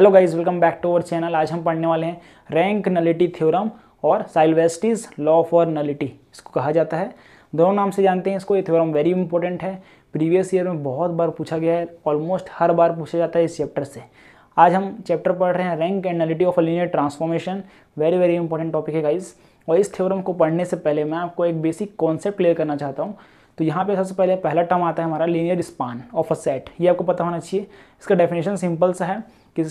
hello guys welcome back to our channel आज हम पढ़ने वाले हैं रैंक नलिटी थ्योरम और साइलवेस्टिस लॉ फॉर नलिटी इसको कहा जाता है दोनों नाम से जानते हैं इसको ये थ्योरम वेरी इंपॉर्टेंट है प्रीवियस ईयर में बहुत बार पूछा गया है ऑलमोस्ट हर बार पूछा जाता है इस चैप्टर से आज हम चैप्टर पढ़ रहे हैं rank and nullity of a linear transformation very very important topic है गाइज और इस थ्योरम को पढ़ने से पहले मैं आपको एक बेसिक कॉन्सेप्ट क्लियर करना चाहता हूँ तो यहाँ पे सबसे पहले पहला टर्म आता है हमारा linear span of a set ये आपको पता होना चाहिए इसका डेफिनेशन सिंपल सा है कि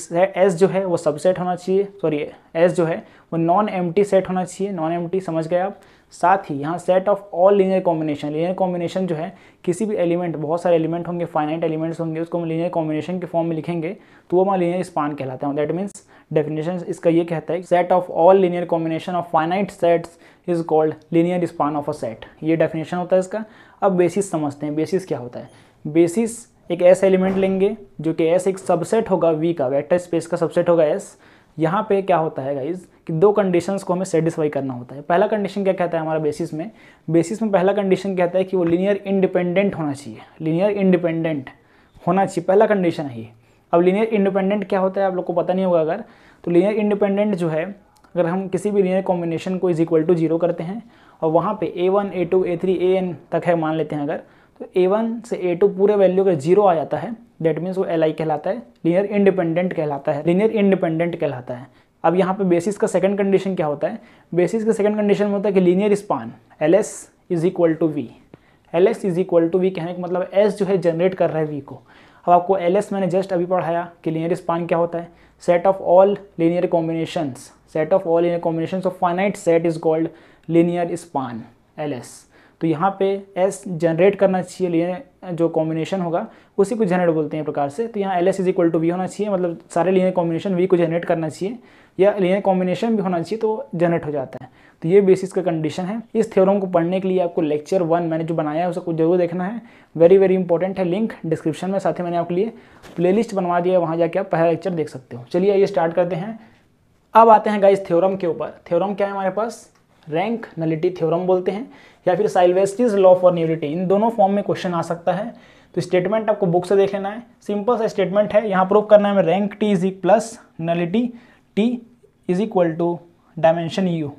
एस जो है वो सबसेट होना चाहिए सॉरी एस जो है वो नॉन एम सेट होना चाहिए नॉन एम समझ गए आप साथ ही यहाँ set of all linear combination linear combination जो है किसी भी एलिमेंट बहुत सारे एलिमेंट होंगे फाइनाइट एलिमेंट्स होंगे उसको हम लीनियर कॉम्बिनेशन के फॉर्म में लिखेंगे तो वो हमारा लीनियर स्पान कहलाता है दैट मीन्स डेफिनेशन इसका ये कहता है set of all linear combination of finite sets is called linear span of a set ये डेफिनेशन होता है इसका अब बेसिस समझते हैं बेसिस क्या होता है बेसिस एक एस एलिमेंट लेंगे जो कि एस एक सबसेट होगा वी का वेक्टर स्पेस का सबसेट होगा एस यहाँ पे क्या होता है गाइज कि दो कंडीशंस को हमें सेटिस्फाई करना होता है पहला कंडीशन क्या कहता है हमारा बेसिस में बेसिस में पहला कंडीशन कहता है कि वो लीनियर इंडिपेंडेंट होना चाहिए लीनियर इंडिपेंडेंट होना चाहिए पहला कंडीशन है ये अब लीनियर इंडिपेंडेंट क्या होता है आप लोग को पता नहीं होगा अगर तो लीनियर इंडिपेंडेंट जो है अगर हम किसी भी लीनियर कॉम्बिनेशन को इज इक्वल टू जीरो करते हैं और वहाँ पे A one A two A three A N तक है मान लेते हैं अगर तो ए वन से ए टू पूरे वैल्यू का जीरो आ जाता है डेट मीन्स वो एल आई कहलाता है लीनियर इंडिपेंडेंट कहलाता है लीनियर इंडिपेंडेंट कहलाता है अब यहाँ पे बेसिस का सेकंड कंडीशन क्या होता है बेसिस का सेकंड कंडीशन में होता है कि linear span L S is equal to V L S is equal to V कहने का मतलब एस जो है जनरेट कर रहा है वी को अब आपको एल एस मैंने जस्ट अभी पढ़ाया कि लीनियर स्पान क्या होता है set of all linear combinations set of all in combination of finite set is called linear span L S तो यहाँ पे एस जनरेट करना चाहिए जो कॉम्बिनेशन होगा उसी को जनरेट बोलते हैं प्रकार से तो यहाँ L S is equal to V होना चाहिए मतलब सारे लीनियर कॉम्बिनेशन वी को जनरेट करना चाहिए या लिए कॉम्बिनेशन भी होना चाहिए तो जनरेट हो जाता है तो ये बेसिस का कंडीशन है इस थ्योरम को पढ़ने के लिए आपको लेक्चर वन मैंने जो बनाया है उसको जरूर देखना है वेरी वेरी इंपॉर्टेंट है लिंक डिस्क्रिप्शन में साथ ही मैंने आपके लिए प्ले बनवा दिया है वहाँ जाके आप पहला लेक्चर देख सकते हो चलिए ये स्टार्ट करते हैं अब आते हैं गाइस थ्योरम के ऊपर थ्योरम क्या है हमारे पास रैंक नलिटी थ्योरम बोलते हैं या फिर साइल्वेस्टिज लॉ फॉर न्यूलिटी इन दोनों फॉर्म में क्वेश्चन आ सकता है तो स्टेटमेंट आपको बुक से देख लेना है सिंपल सा स्टेटमेंट है यहाँ प्रूव करना है हमें rank T is plus nullity T is equal to dimension U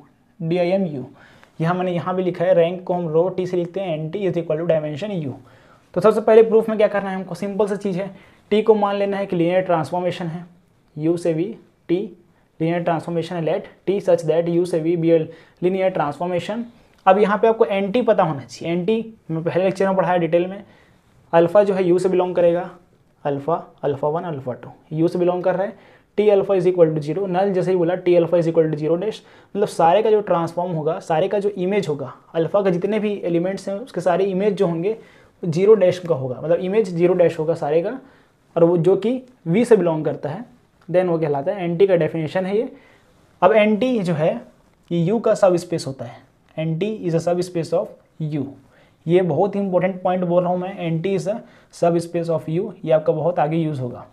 D I M U यहाँ मैंने यहाँ भी लिखा है रैंक को हम रो टी से लिखते हैं N T is equal to dimension U तो सबसे पहले प्रूफ में क्या करना है हमको सिंपल सा चीज़ है टी को मान लेना है कि लीनियर ट्रांसफॉर्मेशन है यू से भी टी लीनियर ट्रांसफॉर्मेशन है let T such that U से V be L linear transformation अब यहाँ पे आपको एन टी पता होना चाहिए एन टी मैं पहले लेक्चर में पढ़ाया डिटेल में अल्फ़ा जो है यू से बिलोंग करेगा alpha alpha one alpha two U से बिलोंग कर रहा है T alpha is equal to zero null जैसे ही बोला T alpha is equal to zero dash मतलब सारे का जो ट्रांसफॉर्म होगा सारे का जो इमेज होगा अल्फ़ा का जितने भी एलिमेंट्स हैं उसके सारे इमेज जो होंगे जीरो डैश का होगा मतलब इमेज जीरो डैश होगा सारे का और वो जो कि वी से बिलोंग करता है देन वो कहलाता है एंटी का डेफिनेशन है ये अब एंटी जो है ये यू का सब स्पेस होता है anti is a subspace of you ये बहुत ही इंपॉर्टेंट पॉइंट बोल रहा हूँ मैं N T is a subspace of you ये आपका बहुत आगे यूज़ होगा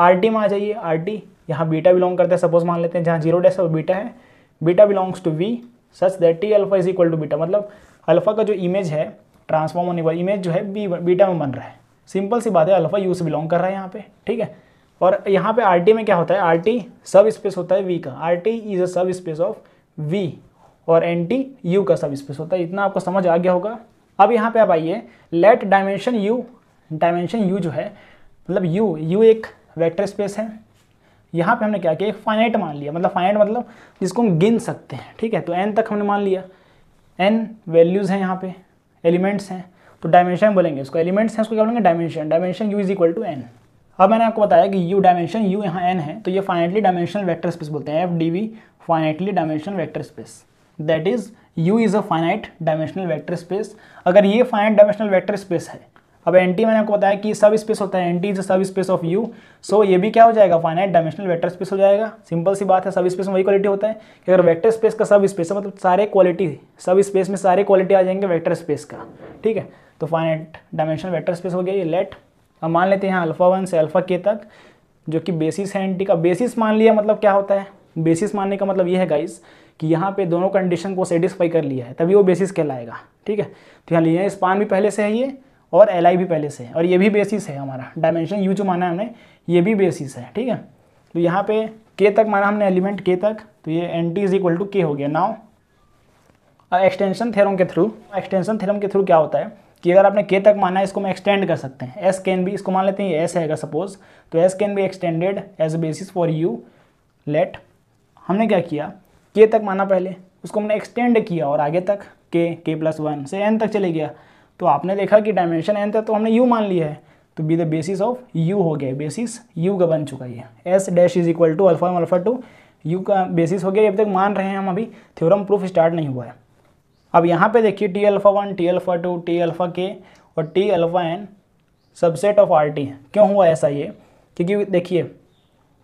आर टी में आ जाइए आर टी यहाँ बीटा बिलोंग करता है सपोज मान लेते हैं जहाँ जीरो डैश है वो बीटा है beta belongs to V such that T alpha is equal to beta मतलब अल्फा का जो इमेज है ट्रांसफॉर्म होने वाली इमेज जो है बी बीटा में बन रहा है सिंपल सी बात है अल्फा यू से बिलोंग कर रहा है यहाँ पे ठीक है और यहाँ पे आर में क्या होता है आर सब स्पेस होता है वी का are T is a subspace of V और एन टी यू का सब स्पेस होता है इतना आपको समझ आ गया होगा अब यहाँ पे आप आइए let dimension U dimension U जो है मतलब यू यू एक वेक्टर स्पेस है यहाँ पे हमने क्या किया एक फाइनाइट मान लिया मतलब फाइनाइट मतलब जिसको हम गिन सकते हैं ठीक है तो एन तक हमने मान लिया एन वैल्यूज़ हैं यहाँ पे एलिमेंट्स हैं तो डायमेंशन बोलेंगे उसको एलिमेंट्स हैं उसको क्या बोलेंगे dimension dimension U is equal to N अब मैंने आपको बताया कि यू डायमेंशन यू यहाँ एन है तो ये फाइनेटली डायमेंशनल वेक्टर स्पेस बोलते हैं F D V finitely dimensional vector space that is U is a finite dimensional vector space अगर ये फाइनाइट डायमेंशनल वैक्टर स्पेस है अब एन टी मैंने आपको बताया कि सब स्पेस होता है N T is subspace of U so ये भी क्या हो जाएगा फाइनाइट डायमेंशनल वैक्टर स्पेस हो जाएगा सिंपल सी बात है सब स्पेस में वही क्वालिटी होता है कि अगर वैक्टर स्पेस का सब स्पेस है मतलब सारे क्वालिटी सब स्पेस में सारे क्वालिटी आ जाएंगे वैक्टर स्पेस का ठीक है तो फाइनाइट डायमेंशनल वैक्टर स्पेस हो गया ये लेट अब मान लेते हैं अल्फ़ा वन से अल्फ़ा के तक जो कि बेसिस है एंटी का बेसिस मान लिया मतलब क्या होता है बेसिस मानने का मतलब ये है गाइस कि यहाँ पे दोनों कंडीशन को सेटिस्फाई कर लिया है तभी वो बेसिस कहलाएगा ठीक है तो यहाँ लिया स्पान भी पहले से है ये और एल भी पहले से है और ये भी बेसिस है हमारा डायमेंशन यू जो माना हमने ये भी बेसिस है ठीक है तो यहाँ पे के तक माना हमने एलिमेंट के तक तो ये N T is equal to K हो गया नाव एक्सटेंशन थेरम के थ्रू एक्सटेंशन थेरम के थ्रू क्या होता है कि अगर आपने के तक माना है इसको हम एक्सटेंड कर सकते हैं एस कैन भी इसको मान लेते हैं एस है अगर सपोज तो S can be extended as basis for U let हमने क्या किया के तक माना पहले उसको हमने एक्सटेंड किया और आगे तक के के प्लस वन से एन तक चले गया तो आपने देखा कि डायमेंशन एन था तो हमने यू मान लिया है तो B the basis of U हो गया बेसिस यू का बन चुका है S dash is equal to alpha one alpha two U का बेसिस हो गया अब तक मान रहे हैं हम अभी थ्योरम प्रूफ स्टार्ट नहीं हुआ है अब यहाँ पे देखिए T alpha one T alpha two T alpha K और T alpha N subset of R T क्यों हुआ ऐसा ये क्योंकि देखिए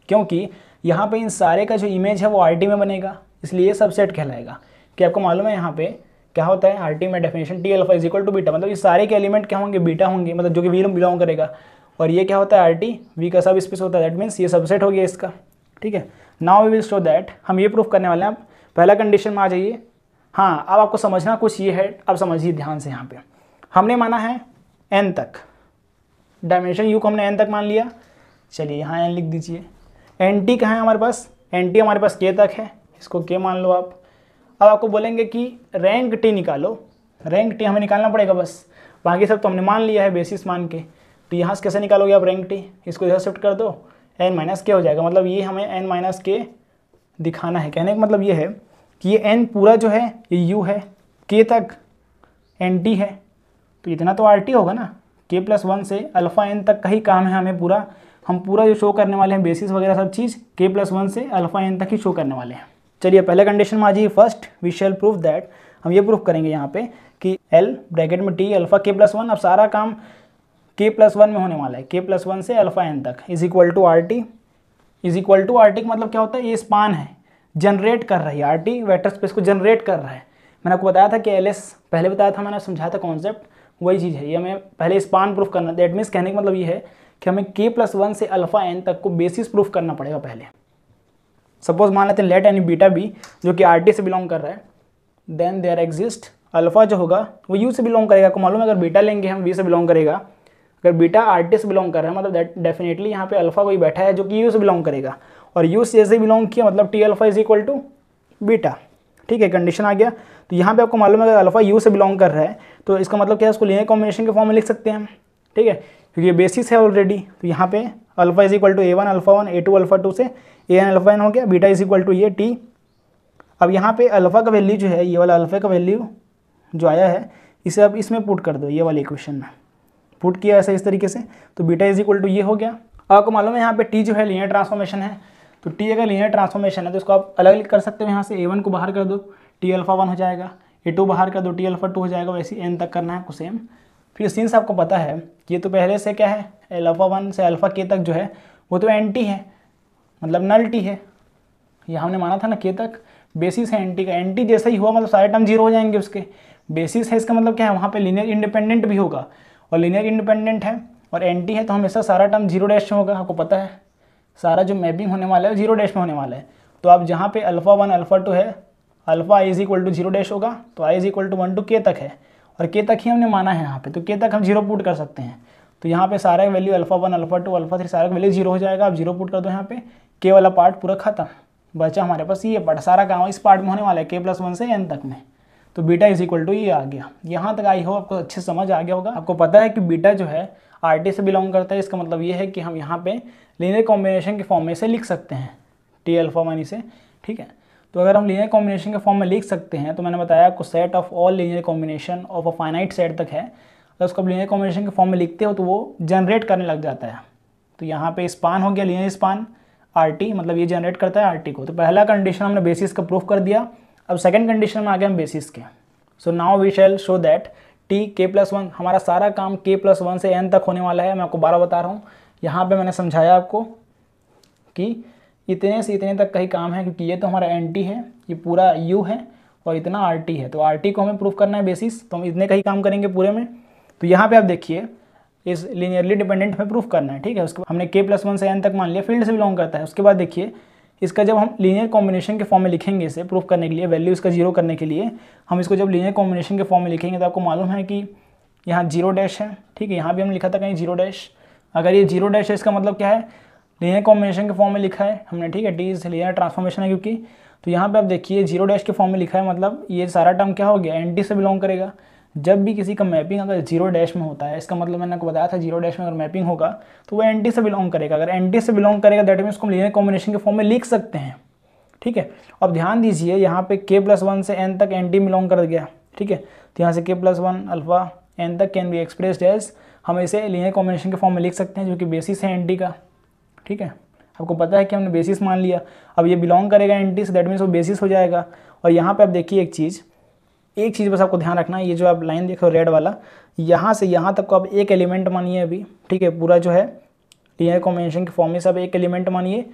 क्योंकि यहाँ पे इन सारे का जो इमेज है वो आर टी में बनेगा इसलिए ये सबसेट कहलाएगा कि आपको मालूम है यहाँ पे क्या होता है आर टी में definition T alpha is equal to beta मतलब ये सारे के एलिमेंट क्या होंगे बीटा होंगे मतलब जो कि वी बिलोंग करेगा और ये क्या होता है आर टी वी का सब स्पेस होता है दैट मीन्स ये सबसेट हो गया इसका ठीक है now we will show that हम ये प्रूफ करने वाले हैं आप पहला कंडीशन में आ जाइए हाँ अब आपको समझना कुछ ये है अब समझिए ध्यान से यहाँ पे हमने माना है एन तक डायमेंशन यू को हमने एन तक मान लिया चलिए यहाँ एन लिख दीजिए एन टी कहाँ है हमारे पास एन टी हमारे पास के तक है इसको के मान लो आप अब आपको बोलेंगे कि रैंक टी निकालो रैंक टी हमें निकालना पड़ेगा बस बाकी सब तो हमने मान लिया है बेसिस मान के तो यहाँ से कैसे निकालोगे आप रैंक टी इसको इधर शिफ्ट कर दो एन माइनस के हो जाएगा मतलब ये हमें एन माइनस के दिखाना है कहने का मतलब ये है कि ये एन पूरा जो है ये यू है के तक एन टी है तो इतना तो आर टी होगा ना के प्लस वन से अल्फ़ा एन तक का ही काम है हमें पूरा हम पूरा जो शो करने वाले हैं बेसिस वगैरह सब चीज़ के प्लस वन से अल्फ़ा एन तक ही शो करने वाले हैं चलिए पहले कंडीशन में आ जाइए first we shall prove that हम ये प्रूफ करेंगे यहाँ पे कि एल ब्रैकेट में T alpha K plus one अब सारा काम के प्लस वन में होने वाला है के प्लस वन से अल्फ़ा एन तक is equal to R T is equal to R T मतलब क्या होता है ये स्पान है जनरेट कर रही है R e T vector space को जनरेट कर रहा है मैंने आपको बताया था कि एल पहले बताया था मैंने समझाया था कॉन्सेप्ट वही चीज़ है ये हमें पहले स्पान प्रूफ करना दैट मीन्स कहने का मतलब ये है कि हमें के प्लस वन से अल्फा एन तक को बेसिस प्रूफ करना पड़ेगा पहले सपोज मान लेते हैं लेट एनी बीटा बी जो कि आर टी से बिलोंग कर रहा है देन देयर एग्जिस्ट अल्फा जो होगा वो यू से बिलोंग करेगा आपको मालूम है अगर बीटा लेंगे हम वी से बिलोंग करेगा अगर बीटा आर टी से बिलोंग कर रहा है मतलब डेफिनेटली यहाँ पे अल्फा कोई बैठा है जो कि यू से बिलोंग करेगा और यू सी से बिलोंग किया मतलब T alpha is equal to beta ठीक है कंडीशन आ गया तो यहाँ पे आपको मालूम है अगर अल्फा यू से बिलोंग कर रहा है तो इसका मतलब क्या है इसको लेने कॉम्बिनेशन के फॉर्म में लिख सकते हैं ठीक है क्योंकि ये बेसिस है ऑलरेडी तो यहाँ पे alpha is equal to A one alpha one A two alpha two से ए एन अल्फा एन हो गया बीटा इज इक्वल टू ये टी अब यहाँ पे अल्फा का वैल्यू जो है ये वाला अल्फा का वैल्यू जो आया है इसे आप इसमें पुट कर दो ये वाले इक्वेशन में पुट किया ऐसा इस तरीके से तो बीटा इज इक्वल टू ये हो गया आपको मालूम है यहाँ पे टी जो है लिनियर ट्रांसफॉर्मेशन है तो टी अगर लीनियर ट्रांसफॉर्मेशन है तो इसको आप अलग अलग कर सकते हो यहाँ से ए वन को बाहर कर दो टी अल्फा वन हो जाएगा ए टू बाहर कर दो टी अल्फा टू हो जाएगा वैसे एन तक करना है आपको सेम फिर सिंस आपको पता है ये तो पहले से क्या है एल्फा अल्फा वन से अल्फा के तक जो है वो तो टी है मतलब टी है ये हमने माना था ना के तक बेसिस है टी का टी जैसा ही हुआ मतलब सारे टर्म जीरो हो जाएंगे उसके बेसिस है इसका मतलब क्या है वहाँ पर लीनियर इंडिपेंडेंट भी होगा और लीनियर इंडिपेंडेंट है और टी है तो हमेशा सारा टर्म जीरो डैश होगा आपको पता है सारा जो मैपिंग होने वाला है जीरो डैश में होने वाला है तो आप जहाँ पे अल्फ़ा वन अल्फ़ा टू है alpha I is equal to zero dash होगा तो I is equal to one two K तक है और के तक ही हमने माना है यहाँ पे तो के तक हम जीरो पुट कर सकते हैं तो यहाँ पे सारा value alpha one alpha two alpha three सारा वैल्यू जीरो हो जाएगा आप जीरो पुट कर दो यहाँ पे के वाला पार्ट पूरा खत्म बचा हमारे पास ये पार्ट सारा काम इस पार्ट में होने वाला है के प्लस वन से एन तक में तो बीटा इज इक्वल टू ये आ गया यहाँ तक आई हो आपको अच्छे समझ आ गया होगा आपको पता है कि बीटा जो है आर टी से बिलोंग करता है इसका मतलब ये है कि हम यहाँ पे लीनियर कॉम्बिनेशन के फॉर्म में इसे लिख सकते हैं टी अल्फा मानी से ठीक है तो अगर हम लीनियर कॉम्बिनेशन के फॉर्म में लिख सकते हैं तो मैंने बताया आपको set of all linear combination of a finite set तक है अगर उसको लीनियर कॉम्बिनेशन के फॉर्म में लिखते हो तो वो जनरेट करने लग जाता है तो यहाँ पे स्पान हो गया लीनियर स्पान आर मतलब ये जनरेट करता है आर को तो पहला कंडीशन हमने बेसिस का प्रूफ कर दिया अब सेकेंड कंडीशन में आ गया हम बेसिस के so now we shall show that T K plus one हमारा सारा काम के प्लस वन से एन तक होने वाला है मैं आपको बारह बता रहा हूँ यहाँ पे मैंने समझाया आपको कि इतने से इतने तक कहीं काम है क्योंकि ये तो हमारा एन टी है ये पूरा यू है और इतना आर टी है तो आर टी को हमें प्रूफ करना है बेसिस तो हम इतने का ही काम करेंगे पूरे में तो यहाँ पर आप देखिए इस लीनियरली डिपेंडेंट में प्रूफ करना है ठीक है उसके हमने के प्लस वन से एन तक मान लिया फील्ड से बिलोंग करता है उसके बाद देखिए इसका जब हम लीनियर कॉम्बिनेशन के फॉर्म में लिखेंगे इसे प्रूफ करने के लिए वैल्यू इसका जीरो करने के लिए हम इसको जब लीनियर कॉम्बिनेशन के फॉर्म में लिखेंगे तो आपको मालूम है कि यहाँ जीरो डैश है ठीक है यहाँ भी हमने लिखा था कहीं जीरो डैश अगर ये जीरो डैश है इसका मतलब क्या है लीनियर कॉम्बिनेशन के फॉर्म में लिखा है हमने ठीक है डी इज लीनियर ट्रांसफॉर्मेशन है क्योंकि तो यहाँ पे आप देखिए जीरो डैश के फॉर्म में लिखा है मतलब ये सारा टर्म क्या हो गया एंटी से बिलोंग करेगा जब भी किसी का मैपिंग अगर जीरो डैश में होता है इसका मतलब मैंने आपको बताया था जीरो डैश में अगर मैपिंग होगा तो वो एंटी से बिलोंग करेगा अगर एंटी से बिलोंग करेगा दैट मीन उसको हम लीनियर कॉम्बिनेशन के फॉर्म में लिख सकते हैं ठीक है अब ध्यान दीजिए यहाँ पे के प्लस वन से एन तक एन टी बिलोंग कर गया ठीक है तो यहाँ से K plus one alpha N तक कैन बी एक्सप्रेस एज हम इसे लीनियर कॉम्बिनेशन के फॉर्म में लिख सकते हैं जो कि बेसिस है एंटी का ठीक है आपको पता है कि हमने बेसिस मान लिया अब ये बिलोंग करेगा एंटी से दैट मीन्स वो बेसिस हो जाएगा और यहाँ पर आप देखिए एक चीज़ एक चीज़ बस आपको ध्यान रखना है ये जो आप लाइन देखो रेड वाला यहाँ से यहाँ तक को आप एक एलिमेंट मानिए अभी ठीक है पूरा जो है लीनियर कॉम्बिनेशन के फॉर्म में सब एक एलिमेंट मानिए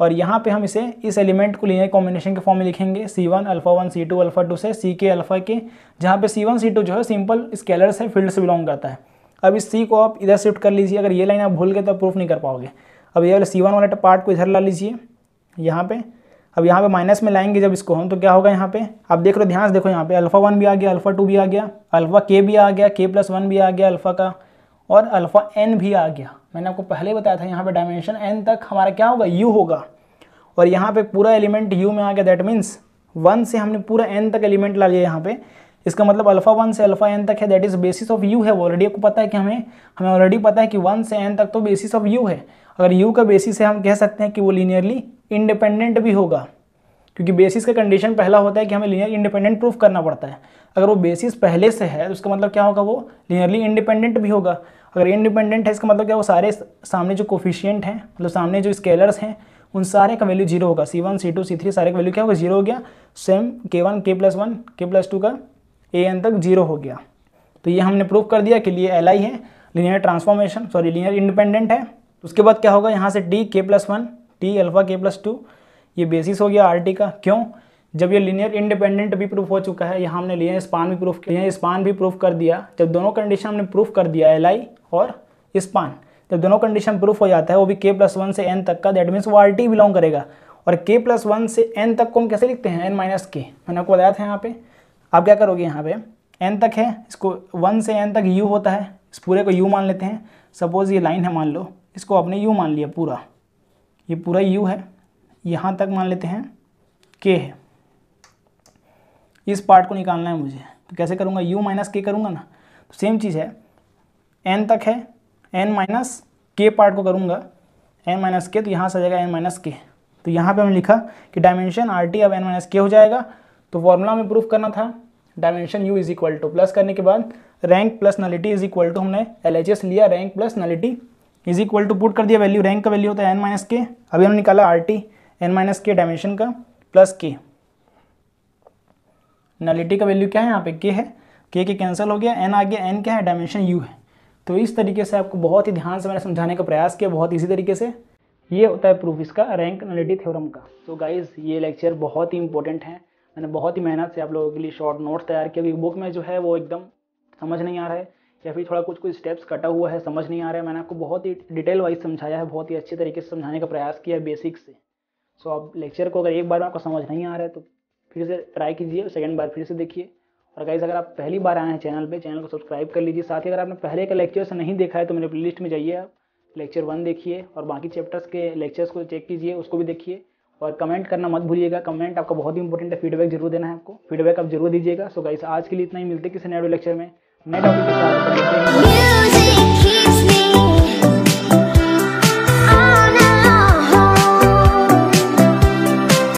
और यहाँ पे हम इसे इस एलिमेंट को लीनियर कॉम्बिनेशन के फॉर्म में लिखेंगे C one alpha one C two alpha two से सी के अल्फा के जहाँ पे सी वन सी टू जो है सिंपल स्केलर से फील्ड से बिलोंग करता है अब इस सी को आप इधर शिफ्ट कर लीजिए अगर ये लाइन आप भूल गए तो प्रूफ नहीं कर पाओगे अब ये वाले सी वन वाले पार्ट को इधर ला लीजिए यहाँ पे अब यहाँ पे माइनस में लाएंगे जब इसको हम तो क्या होगा यहाँ पे आप देख रहे हो ध्यान से देखो यहाँ पे अल्फ़ा वन भी आ गया अल्फ़ा टू भी आ गया अल्फ़ा के भी आ गया के प्लस वन भी आ गया अल्फ़ा का और अल्फ़ा एन भी आ गया मैंने आपको पहले बताया था यहाँ पे डायमेंशन एन तक हमारा क्या होगा यू होगा और यहाँ पे पूरा एलिमेंट यू में आ गया दैट मीन्स वन से हमने पूरा एन तक एलिमेंट ला लिया यहाँ पे इसका मतलब अल्फा वन से अल्फा एन तक है that is basis of U है ऑलरेडी आपको पता है कि हमें हमें ऑलरेडी पता है कि वन से एन तक तो बेसिस ऑफ यू है अगर यू का बेसिस है हम कह सकते हैं कि वो लीनियरली इंडिपेंडेंट भी होगा क्योंकि बेसिस का कंडीशन पहला होता है कि हमें लीनियर इंडिपेंडेंट प्रूफ करना पड़ता है अगर वो बेसिस पहले से है तो उसका मतलब क्या होगा वो लीनियरली इंडिपेंडेंट भी होगा अगर इंडिपेंडेंट है इसका मतलब क्या वो सारे सामने जो कोफिशियंट हैं मतलब सामने जो स्केलर्स हैं उन सारे का वैल्यू जीरो होगा C one C two C three सारे का वैल्यू क्या होगा जीरो हो गया सेम के one K plus one K plus two का ए एन तक जीरो हो गया तो ये हमने प्रूव कर दिया कि लिए एल आई है linear transformation sorry linear independent है उसके बाद क्या होगा यहाँ से D K plus one T alpha K plus two ये बेसिस हो गया आर टी का क्यों जब ये लीनियर इंडिपेंडेंट भी प्रूफ हो चुका है यहाँ हमने लिनियर स्पान भी प्रूफ किया स्पान भी प्रूफ कर दिया जब दोनों कंडीशन हमने प्रूफ कर दिया एल आई और स्पान जब दोनों कंडीशन प्रूफ हो जाता है वो भी के प्लस वन से एन तक का दैट मीन्स वो आर टी बिलोंग करेगा और के प्लस वन से एन तक को हम कैसे लिखते हैं एन माइनस के मैंने आपको बताया था यहाँ पे आप क्या करोगे यहाँ पे एन तक है इसको वन से एन तक यू होता है इस पूरे को यू मान लेते हैं सपोज़ ये लाइन है मान लो इसको आपने यू मान लिया पूरा ये पूरा यू है यहाँ तक मान लेते हैं के है इस पार्ट को निकालना है मुझे तो कैसे करूँगा यू माइनस के करूँगा ना तो सेम चीज़ है एन तक है एन माइनस के पार्ट को करूँगा एन माइनस के तो यहाँ से आ जाएगा एन माइनस के तो यहाँ पे हमने लिखा कि डायमेंशन आर टी अब एन माइनस के हो जाएगा तो फॉर्मूला में प्रूफ करना था dimension U is equal to plus करने के बाद rank plus nullity is equal to हमने एल लिया rank plus nullity is equal to put कर दिया वैल्यू रैंक का वैल्यू होता है एन माइनस के अभी हमने निकाला R T N minus K dimension का प्लस के नलिटी का वैल्यू क्या है यहाँ पे के है के के कैंसिल हो गया एन आ गया एन क्या है डायमेंशन यू है तो इस तरीके से आपको बहुत ही ध्यान से मैंने समझाने का प्रयास किया बहुत इसी तरीके से ये होता है प्रूफ इसका रैंक नलिटी थ्योरम का तो गाइज ये लेक्चर बहुत ही इंपॉर्टेंट है मैंने बहुत ही मेहनत से आप लोगों के लिए शॉर्ट नोट्स तैयार किया क्योंकि बुक में जो है वो एकदम समझ नहीं आ रहा है या फिर थोड़ा कुछ कुछ स्टेप्स कटा हुआ है समझ नहीं आ रहा है मैंने आपको बहुत ही डिटेल वाइज समझाया है बहुत ही अच्छे तरीके से समझाने का प्रयास किया है बेसिक से सो आप लेक्चर को अगर एक बार आपको समझ नहीं आ रहा है तो फिर से ट्राई कीजिए सेकेंड बार फिर से देखिए और गाइज अगर आप पहली बार आए हैं चैनल पर चैनल को सब्सक्राइब कर लीजिए साथ ही अगर आपने पहले का लेक्चर से नहीं देखा है तो मेरे प्ले लिस्ट में जाइए आप लेक्चर वन देखिए और बाकी चैप्टर्स के लेक्चर्स को चेक कीजिए उसको भी देखिए और कमेंट करना मत भूलिएगा कमेंट आपका बहुत ही इंपॉर्टेंट है फीडबैक जरूर देना है आपको फीडबैक आप जरूर दीजिएगा सो गाइस आज के लिए इतना ही मिलते किसी नए लेक्चर में नए टॉपिक के साथ